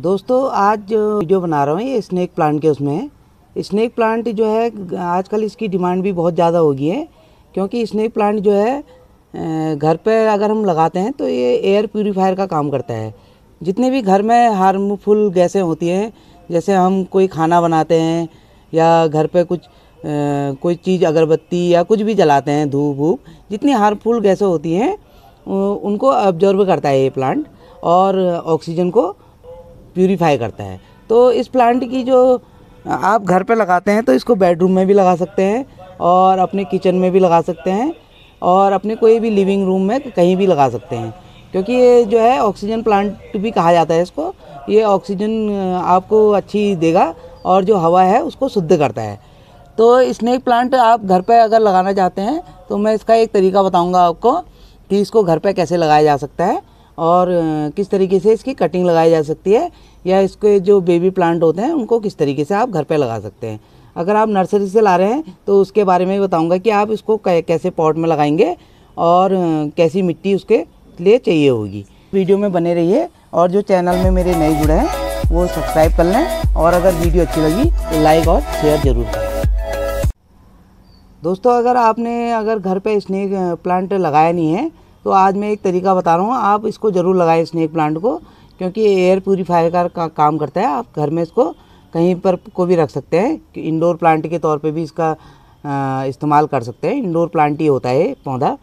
दोस्तों आज जो वीडियो बना रहा हूँ ये स्नैक प्लांट के उसमें स्नैक प्लांट जो है आजकल इसकी डिमांड भी बहुत ज़्यादा होगी है क्योंकि स्नैक प्लांट जो है घर पर अगर हम लगाते हैं तो ये एयर प्योरीफायर का काम करता है जितने भी घर में हार्मफुल गैसें होती हैं जैसे हम कोई खाना बनाते हैं या घर पर कुछ आ, कोई चीज़ अगरबत्ती या कुछ भी जलाते हैं धूप वूप जितनी हार्मफुल गैसें होती हैं उनको ऑब्जर्व करता है ये प्लांट और ऑक्सीजन को प्यूरीफाई करता है तो इस प्लांट की जो आप घर पे लगाते हैं तो इसको बेडरूम में भी लगा सकते हैं और अपने किचन में भी लगा सकते हैं और अपने कोई भी लिविंग रूम में कहीं भी लगा सकते हैं क्योंकि ये जो है ऑक्सीजन प्लांट भी कहा जाता है इसको ये ऑक्सीजन आपको अच्छी देगा और जो हवा है उसको शुद्ध करता है तो स्नेक प्लांट आप घर पर अगर लगाना चाहते हैं तो मैं इसका एक तरीका बताऊँगा आपको कि इसको घर पर कैसे लगाया जा सकता है और किस तरीके से इसकी कटिंग लगाई जा सकती है या इसके जो बेबी प्लांट होते हैं उनको किस तरीके से आप घर पर लगा सकते हैं अगर आप नर्सरी से ला रहे हैं तो उसके बारे में बताऊँगा कि आप इसको कैसे पॉट में लगाएंगे और कैसी मिट्टी उसके लिए चाहिए होगी वीडियो में बने रहिए और जो चैनल में मेरे नए जुड़े हैं वो सब्सक्राइब कर लें और अगर वीडियो अच्छी लगी तो लाइक और शेयर ज़रूर करें दोस्तों अगर आपने अगर घर पे स्नेक प्लांट लगाया नहीं है तो आज मैं एक तरीका बता रहा हूँ आप इसको ज़रूर लगाएं स्नेक प्लांट को क्योंकि एयर प्योरीफायर का, का काम करता है आप घर में इसको कहीं पर को भी रख सकते हैं कि इंडोर प्लांट के तौर पे भी इसका इस्तेमाल कर सकते हैं इंडोर प्लांट ही होता है पौधा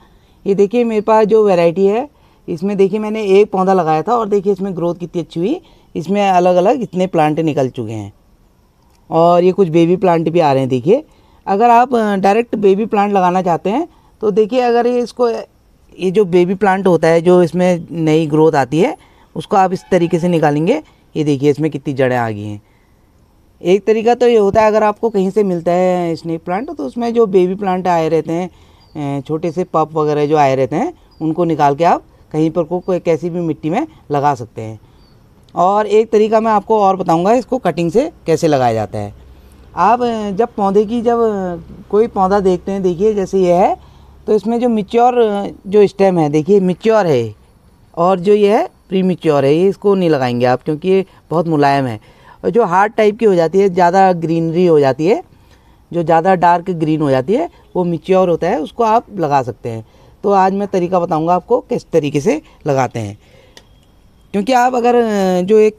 ये देखिए मेरे पास जो वेराइटी है इसमें देखिए मैंने एक पौधा लगाया था और देखिए इसमें ग्रोथ कितनी अच्छी हुई इसमें अलग अलग इतने प्लांट निकल चुके हैं और ये कुछ बेबी प्लांट भी आ रहे हैं देखिए अगर आप डायरेक्ट बेबी प्लांट लगाना चाहते हैं तो देखिए अगर ये इसको ये जो बेबी प्लांट होता है जो इसमें नई ग्रोथ आती है उसको आप इस तरीके से निकालेंगे ये देखिए इसमें कितनी जड़ें आ गई हैं एक तरीका तो ये होता है अगर आपको कहीं से मिलता है स्नेक प्लांट तो उसमें जो बेबी प्लांट आए रहते हैं छोटे से पप वगैरह जो आए रहते हैं उनको निकाल के आप कहीं पर को कोई कैसी भी मिट्टी में लगा सकते हैं और एक तरीका मैं आपको और बताऊंगा इसको कटिंग से कैसे लगाया जाता है आप जब पौधे की जब कोई पौधा देखते हैं देखिए जैसे यह है तो इसमें जो मिच्योर जो स्टेम है देखिए मिच्योर है और जो ये है प्री मिच्योर है ये इसको नहीं लगाएंगे आप क्योंकि ये बहुत मुलायम है और जो हार्ड टाइप की हो जाती है ज़्यादा ग्रीनरी हो जाती है जो ज़्यादा डार्क ग्रीन हो जाती है वो मिच्योर होता है उसको आप लगा सकते हैं तो आज मैं तरीका बताऊँगा आपको किस तरीके से लगाते हैं क्योंकि आप अगर जो एक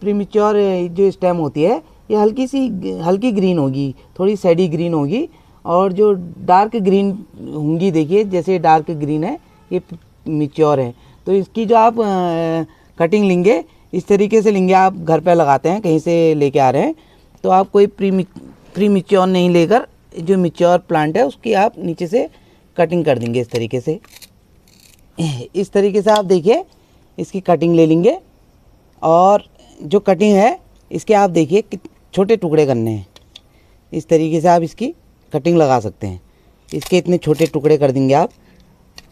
प्रीमिच्योर जो स्टेम होती है ये हल्की सी हल्की ग्रीन होगी थोड़ी सैडी ग्रीन होगी और जो डार्क ग्रीन होंगी देखिए जैसे डार्क ग्रीन है ये मिच्योर है तो इसकी जो आप कटिंग लेंगे इस तरीके से लेंगे आप घर पे लगाते हैं कहीं से लेके आ रहे हैं तो आप कोई प्री प्री मिच्योर नहीं लेकर जो मिच्योर प्लांट है उसकी आप नीचे से कटिंग कर देंगे इस तरीके से इस तरीके से आप देखिए इसकी कटिंग ले लेंगे और जो कटिंग है इसके आप देखिए छोटे टुकड़े करने हैं इस तरीके से आप इसकी कटिंग लगा सकते हैं इसके इतने छोटे टुकड़े कर देंगे आप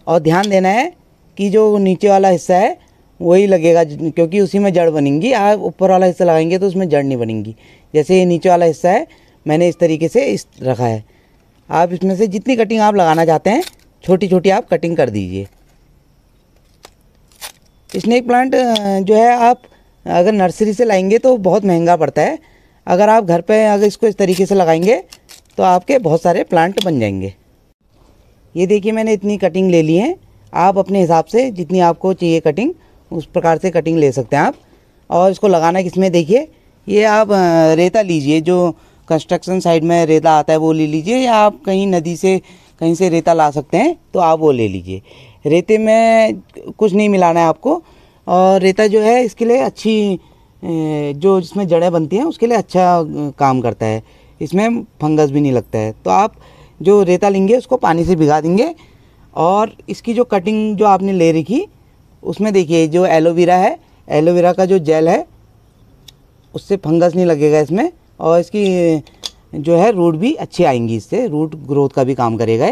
और ध्यान देना है कि जो नीचे वाला हिस्सा है वही लगेगा क्योंकि उसी में जड़ बनेंगी आप ऊपर वाला हिस्सा लगाएंगे तो उसमें जड़ नहीं बनेंगी जैसे ये नीचे वाला हिस्सा है मैंने इस तरीके से इस रखा है आप इसमें से जितनी कटिंग आप लगाना चाहते हैं छोटी छोटी आप कटिंग कर दीजिए स्नेक प्लांट जो है आप अगर नर्सरी से लाएंगे तो बहुत महंगा पड़ता है अगर आप घर पे अगर इसको इस तरीके से लगाएंगे तो आपके बहुत सारे प्लांट बन जाएंगे ये देखिए मैंने इतनी कटिंग ले ली है आप अपने हिसाब से जितनी आपको चाहिए कटिंग उस प्रकार से कटिंग ले सकते हैं आप और इसको लगाना किसमें देखिए ये आप रेता लीजिए जो कंस्ट्रक्शन साइड में रेता आता है वो ले लीजिए या आप कहीं नदी से कहीं से रेता ला सकते हैं तो आप वो ले लीजिए रेते में कुछ नहीं मिलाना है आपको और रेता जो है इसके लिए अच्छी जो जिसमें जड़ें बनती हैं उसके लिए अच्छा काम करता है इसमें फंगस भी नहीं लगता है तो आप जो रेता लेंगे उसको पानी से भिगा देंगे और इसकी जो कटिंग जो आपने ले रखी उसमें देखिए जो एलोवेरा है एलोवेरा का जो जेल है उससे फंगस नहीं लगेगा इसमें और इसकी जो है रूट भी अच्छी आएंगी इससे रूट ग्रोथ का भी काम करेगा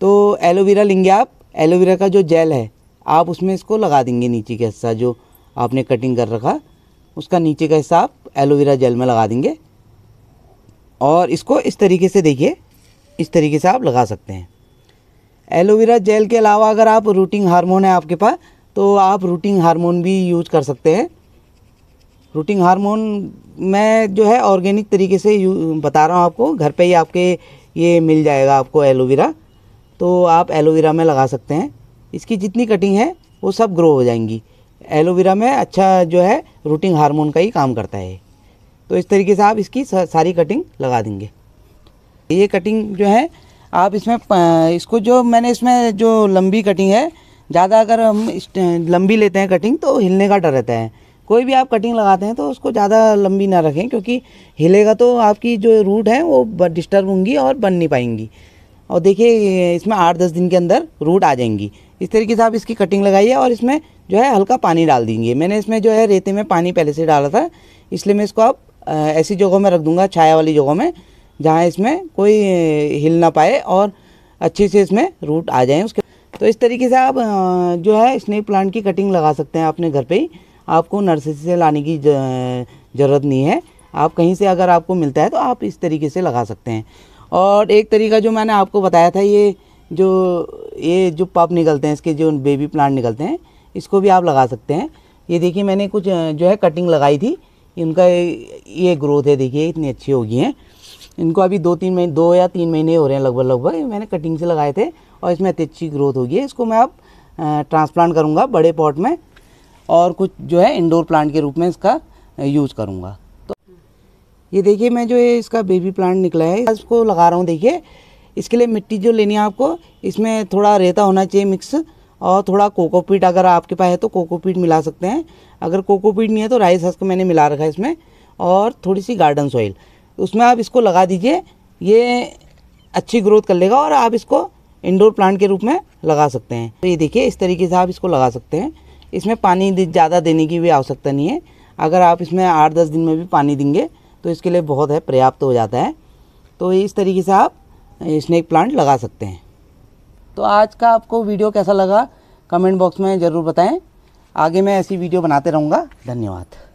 तो एलोवेरा लेंगे आप एलोवेरा का जो जेल है आप उसमें इसको लगा देंगे नीचे का हिस्सा जो आपने कटिंग कर रखा उसका नीचे का हिस्सा आप एलोवेरा जेल में लगा देंगे और इसको इस तरीके से देखिए इस तरीके से आप लगा सकते हैं एलोवेरा जेल के अलावा अगर आप रूटिंग हार्मोन है आपके पास तो आप रूटिंग हार्मोन भी यूज कर सकते हैं रूटिंग हार्मोन मैं जो है ऑर्गेनिक तरीके से बता रहा हूँ आपको घर पे ही आपके ये मिल जाएगा आपको एलोवेरा तो आप एलोवेरा में लगा सकते हैं इसकी जितनी कटिंग है वो सब ग्रो हो जाएंगी एलोवेरा में अच्छा जो है रूटिंग हार्मोन का ही काम करता है तो इस तरीके से आप इसकी सारी कटिंग लगा देंगे ये कटिंग जो है आप इसमें इसको जो मैंने इसमें जो लंबी कटिंग है ज़्यादा अगर हम लंबी लेते हैं कटिंग तो हिलने का डर रहता है कोई भी आप कटिंग लगाते हैं तो उसको ज़्यादा लंबी ना रखें क्योंकि हिलेगा तो आपकी जो रूट है वो डिस्टर्ब होंगी और बन नहीं पाएंगी और देखिए इसमें आठ दस दिन के अंदर रूट आ जाएंगी इस तरीके से आप इसकी कटिंग लगाइए और इसमें जो है हल्का पानी डाल देंगे मैंने इसमें जो है रेते में पानी पहले से डाला था इसलिए मैं इसको आप ऐसी जगहों में रख दूंगा छाया वाली जगहों में जहाँ इसमें कोई हिल ना पाए और अच्छे से इसमें रूट आ जाए उसके तो इस तरीके से आप जो है स्नेक प्लांट की कटिंग लगा सकते हैं अपने घर पे ही आपको नर्सरी से लाने की ज़रूरत नहीं है आप कहीं से अगर आपको मिलता है तो आप इस तरीके से लगा सकते हैं और एक तरीका जो मैंने आपको बताया था ये जो ये जो पप निकलते हैं इसके जो बेबी प्लांट निकलते हैं इसको भी आप लगा सकते हैं ये देखिए मैंने कुछ जो है कटिंग लगाई थी इनका ये ग्रोथ है देखिए इतनी अच्छी होगी है इनको अभी दो तीन महीने दो या तीन महीने हो रहे हैं लगभग लगभग मैंने कटिंग से लगाए थे और इसमें अति अच्छी ग्रोथ होगी इसको मैं अब ट्रांसप्लांट करूँगा बड़े पॉट में और कुछ जो है इंडोर प्लांट के रूप में इसका यूज़ करूँगा तो ये देखिए मैं जो ये इसका बेबी प्लांट निकला है इसको लगा रहा हूँ देखिए इसके लिए मिट्टी जो लेनी है आपको इसमें थोड़ा रेता होना चाहिए मिक्स और थोड़ा कोकोपीट अगर आपके पास है तो कोकोपीट मिला सकते हैं अगर कोकोपीट नहीं है तो राइस हस्क मैंने मिला रखा है इसमें और थोड़ी सी गार्डन सॉइल उसमें आप इसको लगा दीजिए ये अच्छी ग्रोथ कर लेगा और आप इसको इंडोर प्लांट के रूप में लगा सकते हैं तो ये देखिए इस तरीके से आप इसको लगा सकते हैं इसमें पानी ज़्यादा देने की भी आवश्यकता नहीं है अगर आप इसमें आठ दस दिन में भी पानी देंगे तो इसके लिए बहुत है पर्याप्त हो जाता है तो इस तरीके से आप स्नैक प्लांट लगा सकते हैं तो आज का आपको वीडियो कैसा लगा कमेंट बॉक्स में ज़रूर बताएं आगे मैं ऐसी वीडियो बनाते रहूँगा धन्यवाद